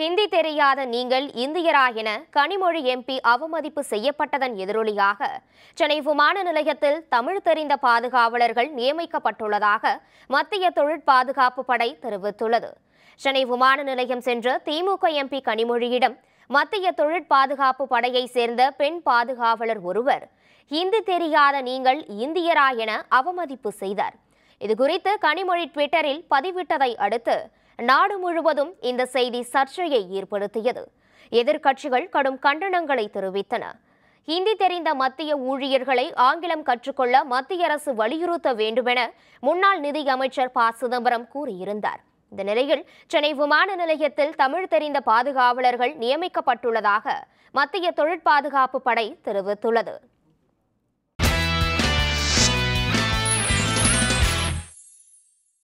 ஹிந்தி தெரியாத நீங்கள் இந்தியரா என கனிமொழி எம்பி அவமதிப்பு செய்யப்பட்டதன் எதிரொலியாக சென்னை விமான நிலையத்தில் தமிழ் தெரிந்த பாதுகாவலர்கள் நியமிக்கப்பட்டுள்ளதாக மத்திய தொழிற்பாதுகாப்பு படை தெரிவித்துள்ளது சென்னை விமான நிலையம் சென்ற திமுக எம்பி கனிமொழியிடம் மத்திய தொழிற்பாதுகாப்பு படையைச் சேர்ந்த பெண் பாதுகாவலர் ஒருவர் ஹிந்தி தெரியாத நீங்கள் இந்தியரா என அவமதிப்பு செய்தார் இதுகுறித்து கனிமொழி ட்விட்டரில் பதிவிட்டதை அடுத்து நாடு முழுவதும் இந்த செய்தி சர்ச்சையை ஏற்படுத்தியது எதிர்க்கட்சிகள் கடும் கண்டனங்களை தெரிவித்தன ஹிந்தி தெரிந்த மத்திய ஊழியர்களை ஆங்கிலம் கற்றுக்கொள்ள மத்திய அரசு வலியுறுத்த வேண்டுமென முன்னாள் நிதி அமைச்சர் ப சிதம்பரம் கூறியிருந்தார் இந்த நிலையில் சென்னை விமான நிலையத்தில் தமிழ் தெரிந்த பாதுகாவலர்கள் நியமிக்கப்பட்டுள்ளதாக மத்திய தொழிற்பாதுகாப்பு படை தெரிவித்துள்ளது